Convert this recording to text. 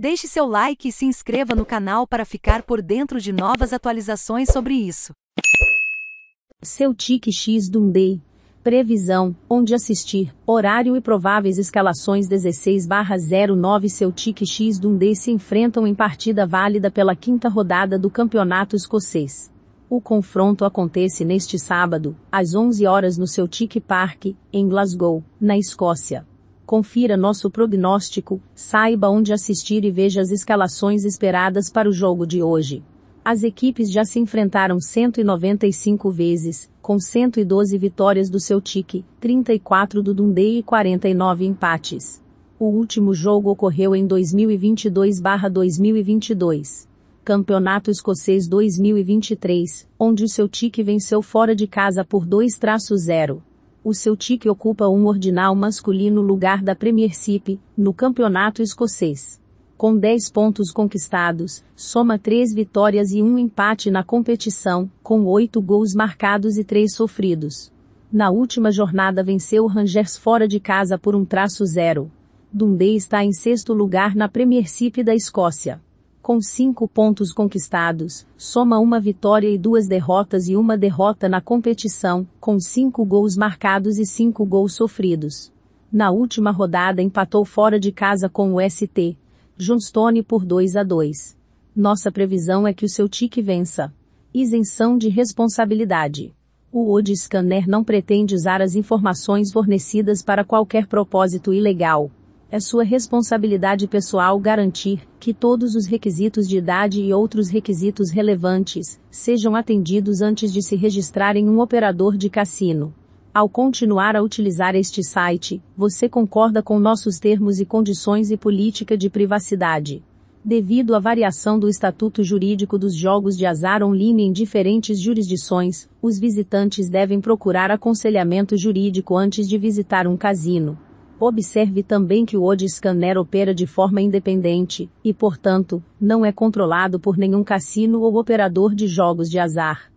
Deixe seu like e se inscreva no canal para ficar por dentro de novas atualizações sobre isso. Seu TIC X Dundee. Previsão, onde assistir, horário e prováveis escalações 16/09 Celtic X Dundee se enfrentam em partida válida pela quinta rodada do Campeonato Escocês. O confronto acontece neste sábado, às 11 horas no Celtic Park, em Glasgow, na Escócia confira nosso prognóstico, saiba onde assistir e veja as escalações esperadas para o jogo de hoje. As equipes já se enfrentaram 195 vezes, com 112 vitórias do Celtic, 34 do Dundee e 49 empates. O último jogo ocorreu em 2022/2022. Campeonato Escocês 2023, onde o Celtic venceu fora de casa por 2-0 o seu tique ocupa um ordinal masculino lugar da Premiership, no campeonato escocês. Com 10 pontos conquistados, soma 3 vitórias e um empate na competição, com 8 gols marcados e 3 sofridos. Na última jornada venceu o Rangers fora de casa por um traço zero. Dundee está em sexto lugar na Premiership da Escócia com cinco pontos conquistados, soma uma vitória e duas derrotas e uma derrota na competição, com cinco gols marcados e cinco gols sofridos. Na última rodada empatou fora de casa com o ST, Johnstone por 2 a 2. Nossa previsão é que o seu tique vença. Isenção de responsabilidade. O Ode Scanner não pretende usar as informações fornecidas para qualquer propósito ilegal é sua responsabilidade pessoal garantir que todos os requisitos de idade e outros requisitos relevantes sejam atendidos antes de se registrar em um operador de cassino. Ao continuar a utilizar este site, você concorda com nossos termos e condições e política de privacidade. Devido à variação do estatuto jurídico dos jogos de azar online em diferentes jurisdições, os visitantes devem procurar aconselhamento jurídico antes de visitar um casino. Observe também que o OD Scanner opera de forma independente, e portanto, não é controlado por nenhum cassino ou operador de jogos de azar.